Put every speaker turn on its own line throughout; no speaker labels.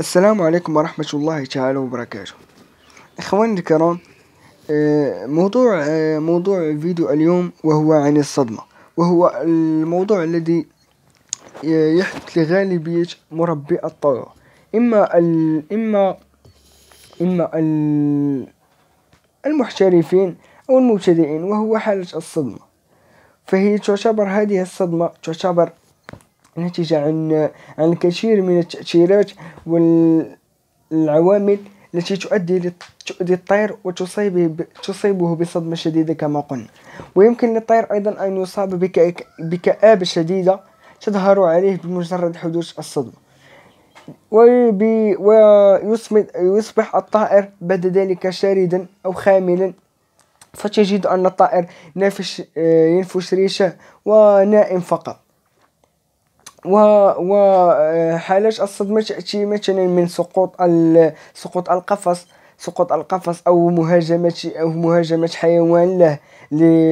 السلام عليكم ورحمة الله تعالى وبركاته إخواني الكرام آه، موضوع آه، موضوع الفيديو اليوم وهو عن الصدمة وهو الموضوع الذي آه، يحدث لغالبية مربي الطيور إما ال إما إما المحترفين أو المبتدئين وهو حالة الصدمة فهي تعتبر هذه الصدمة تعتبر ناتجة عن عن الكثير من التأثيرات والعوامل التي تؤدي تؤذي الطير وتصيبه تصيبه بصدمة شديدة كما قلنا ويمكن للطير أيضا أن يصاب بكآبة شديدة تظهر عليه بمجرد حدوث الصدمة ويصبح الطائر بعد ذلك شاردا أو خاملا فتجد أن الطائر نافش آه، ينفش ريشه ونائم فقط و وحالاش آه، الصدمة تأتي مثلا من سقوط سقوط القفص سقوط القفص أو مهاجمة أو مهاجمة حيوان له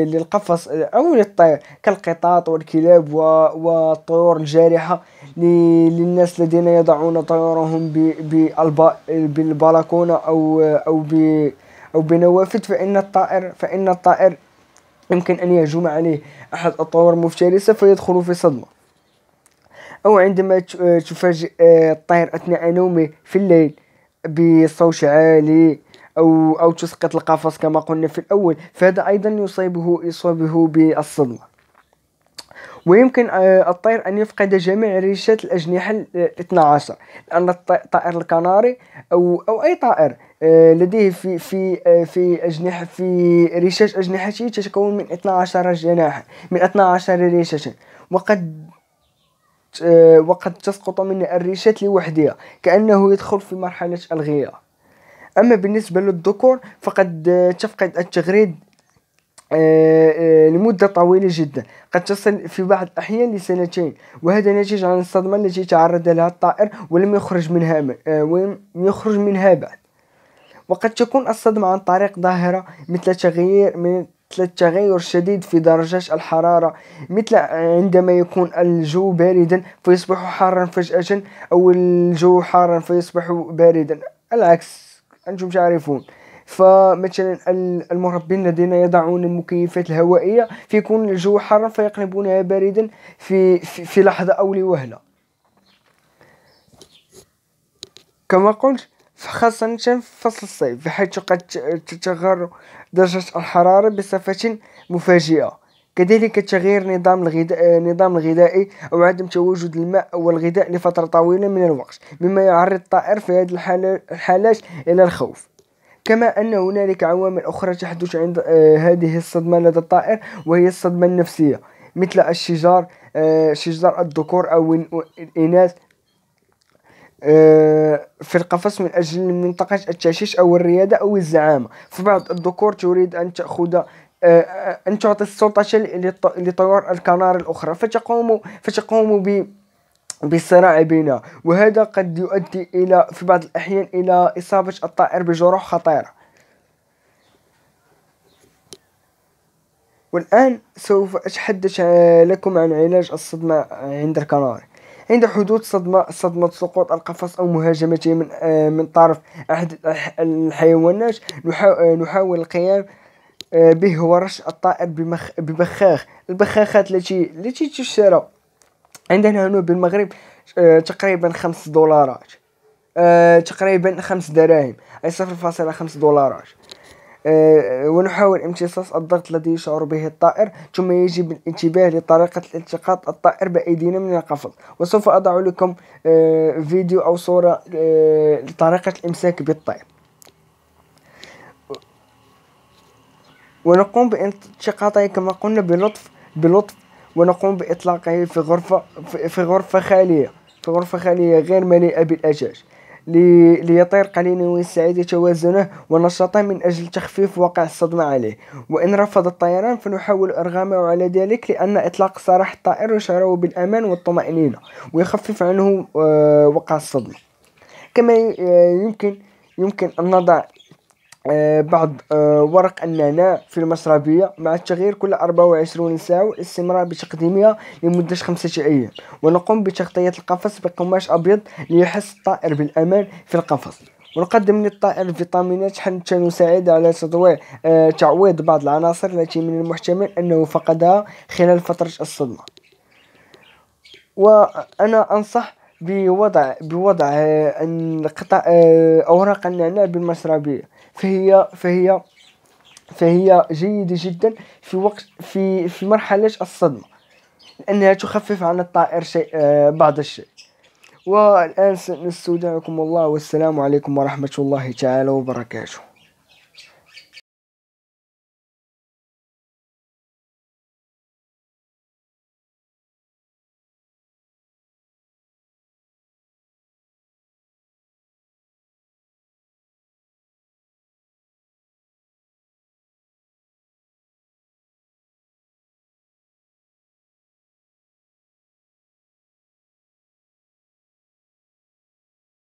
للقفص أو للطير كالقطاط والكلاب والطيور الجارحة للناس الذين يضعون طيورهم بالبلكونة أو أو أو بنوافذ فإن الطائر فإن الطائر يمكن أن يهجم عليه أحد الطيور المفترسة فيدخل في صدمة أو عندما آه، تفاجئ آه، الطير أثناء نومه في الليل بصوت عالي أو أو تسقط القفص كما قلنا في الأول فهذا أيضا يصيبه يصابه بالصدمة ويمكن آه، الطير أن يفقد جميع ريشات الأجنحة ال عشر لأن الطائر الكناري أو أو أي طائر لديه في في في أجنحة في ريشات أجنحته تتكون من 12 جناحا من 12 ريشة وقد آه، وقد تسقط من الريشات لوحدها كأنه يدخل في مرحلة الغياء أما بالنسبة للذكور فقد تفقد التغريد آه، آه، لمدة طويلة جدا قد تصل في بعض الأحيان لسنتين وهذا ناتج عن الصدمة التي تعرض لها الطائر ولم يخرج منها ولم يخرج منها بعد وقد تكون الصدمة عن طريق ظاهرة مثل تغيير من التغير الشديد في درجات الحرارة مثل عندما يكون الجو باردا فيصبح حارا فجأة أو الجو حارا فيصبح باردا العكس أنتم تعرفون فمثلا المربين الذين يضعون المكيفات الهوائية فيكون الجو حارا فيقلبونها باردا في, في, في لحظة أو لوهلة كما قلت خاصة في فصل الصيف بحيث قد تتغير درجة الحرارة بصفة مفاجئة كذلك تغيير نظام الغذاء نظام الغذائي او عدم تواجد الماء والغذاء لفتره طويله من الوقت مما يعرض الطائر في هذه الحالات الى الخوف كما ان هنالك عوامل اخرى تحدث عند آه، هذه الصدمه لدى الطائر وهي الصدمه النفسيه مثل الشجار آه، شجار الذكور او الاناث آه، في القفص من أجل منطقة التعشيش أو الريادة أو الزعامة فبعض الذكور تريد أن تأخذ آه، آه، أن تعطي السلطة لطيور الكناري الأخرى فتقوم فتقوم ب بالصراع بينها وهذا قد يؤدي إلى في بعض الأحيان إلى إصابة الطائر بجروح خطيرة والآن سوف أتحدث لكم عن علاج الصدمة عند الكناري عند حدوث صدمة صدمة سقوط القفص أو مهاجمته من آه، من طرف أحد الحيوانات آه، نحاول القيام آه، به هو رش الطائر بمخ... ببخاخ البخاخات التي التي تشترى عندنا هنا بالمغرب تقريبا خمس دولارات تقريبا خمس دراهم أي صفر فاصلة خمس دولارات آه، ونحاول امتصاص الضغط الذي يشعر به الطائر ثم يجب الانتباه لطريقة التقاط الطائر بأيدينا من القفص وسوف أضع لكم آه، فيديو أو صورة آه، لطريقة الإمساك بالطائر ونقوم بالتقاطه كما قلنا بلطف بلطف ونقوم بإطلاقه في غرفة في غرفة خالية في غرفة خالية غير مليئة بالأجاج لي ليطير قليلا ويستعيد توازنه ونشاطه من أجل تخفيف وقع الصدمة عليه وإن رفض الطيران فنحاول إرغامه على ذلك لأن إطلاق سراح الطائر يشعره بالأمان والطمأنينة ويخفف عنه آه، وقع الصدمة كما آه، يمكن يمكن أن نضع آه، بعض آه، ورق النعناع في المشربية مع التغيير كل 24 ساعة والاستمرار بتقديمها لمدة خمسة أيام ونقوم بتغطية القفص بقماش أبيض ليحس الطائر بالأمان في القفص ونقدم للطائر فيتامينات حتى نساعد على تطوير آه، تعويض بعض العناصر التي من المحتمل أنه فقدها خلال فترة الصدمة وأنا أنصح بوضع بوضع القطع آه، آه، أوراق النعناع بالمشربية فهي فهي فهي جيدة جدا في وقت في في مرحلة الصدمة لأنها تخفف عن الطائر شيء آه، بعض الشيء والآن نستودعكم الله والسلام عليكم ورحمة الله تعالى وبركاته